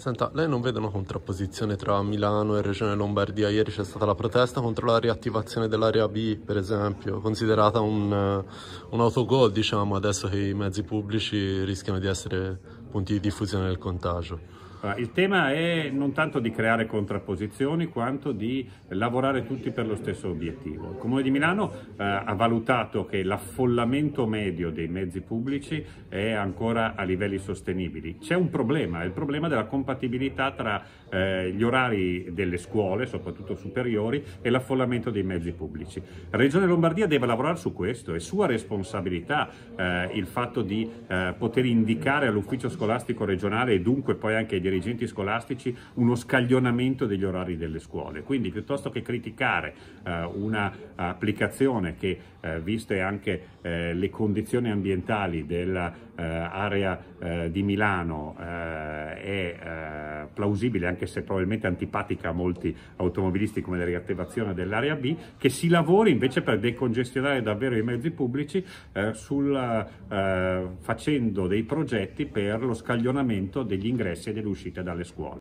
Senta, lei non vede una contrapposizione tra Milano e Regione Lombardia? Ieri c'è stata la protesta contro la riattivazione dell'area B, per esempio, considerata un, eh, un autogol, diciamo, adesso che i mezzi pubblici rischiano di essere punti di diffusione del contagio. Eh, il tema è non tanto di creare contrapposizioni quanto di lavorare tutti per lo stesso obiettivo. Il Comune di Milano eh, ha valutato che l'affollamento medio dei mezzi pubblici è ancora a livelli sostenibili. C'è un problema, è il problema della compatibilità tra eh, gli orari delle scuole, soprattutto superiori, e l'affollamento dei mezzi pubblici. La Regione Lombardia deve lavorare su questo, è sua responsabilità eh, il fatto di eh, poter indicare all'ufficio scolastico regionale e dunque poi anche ai direttori dirigenti scolastici uno scaglionamento degli orari delle scuole. Quindi piuttosto che criticare eh, un'applicazione che, eh, viste anche eh, le condizioni ambientali dell'area eh, eh, di Milano, eh, è eh, plausibile, anche se probabilmente antipatica a molti automobilisti come la riattivazione dell'area B, che si lavori invece per decongestionare davvero i mezzi pubblici eh, sul, eh, facendo dei progetti per lo scaglionamento degli ingressi e delle uscite dalle scuole.